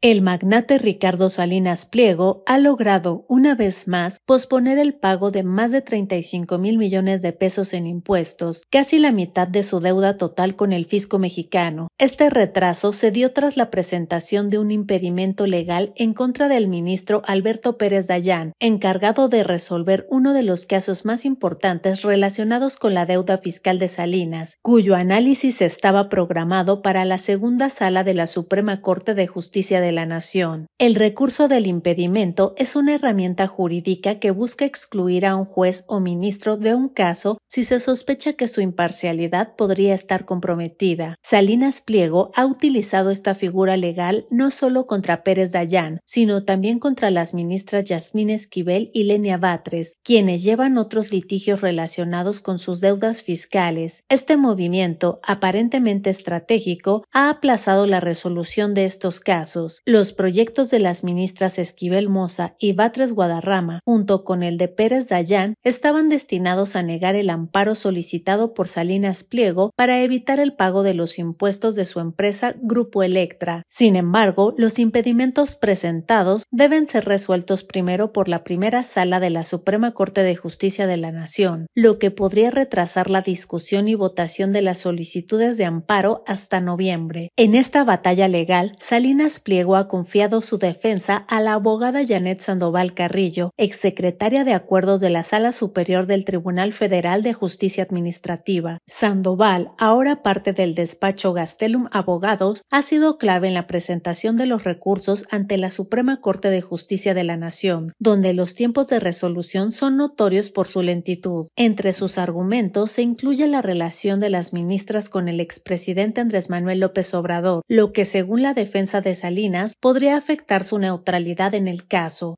El magnate Ricardo Salinas Pliego ha logrado, una vez más, posponer el pago de más de 35 mil millones de pesos en impuestos, casi la mitad de su deuda total con el fisco mexicano. Este retraso se dio tras la presentación de un impedimento legal en contra del ministro Alberto Pérez Dayán, encargado de resolver uno de los casos más importantes relacionados con la deuda fiscal de Salinas, cuyo análisis estaba programado para la segunda sala de la Suprema Corte de Justicia de la nación. El recurso del impedimento es una herramienta jurídica que busca excluir a un juez o ministro de un caso si se sospecha que su imparcialidad podría estar comprometida. Salinas Pliego ha utilizado esta figura legal no solo contra Pérez Dayán, sino también contra las ministras Yasmín Esquivel y Lenia Batres, quienes llevan otros litigios relacionados con sus deudas fiscales. Este movimiento, aparentemente estratégico, ha aplazado la resolución de estos casos los proyectos de las ministras Esquivel Moza y Batres Guadarrama, junto con el de Pérez Dayán, estaban destinados a negar el amparo solicitado por Salinas Pliego para evitar el pago de los impuestos de su empresa Grupo Electra. Sin embargo, los impedimentos presentados deben ser resueltos primero por la primera sala de la Suprema Corte de Justicia de la Nación, lo que podría retrasar la discusión y votación de las solicitudes de amparo hasta noviembre. En esta batalla legal, Salinas Pliego ha confiado su defensa a la abogada Janet Sandoval Carrillo, exsecretaria de Acuerdos de la Sala Superior del Tribunal Federal de Justicia Administrativa. Sandoval, ahora parte del despacho Gastelum Abogados, ha sido clave en la presentación de los recursos ante la Suprema Corte de Justicia de la Nación, donde los tiempos de resolución son notorios por su lentitud. Entre sus argumentos se incluye la relación de las ministras con el expresidente Andrés Manuel López Obrador, lo que según la defensa de Salinas podría afectar su neutralidad en el caso.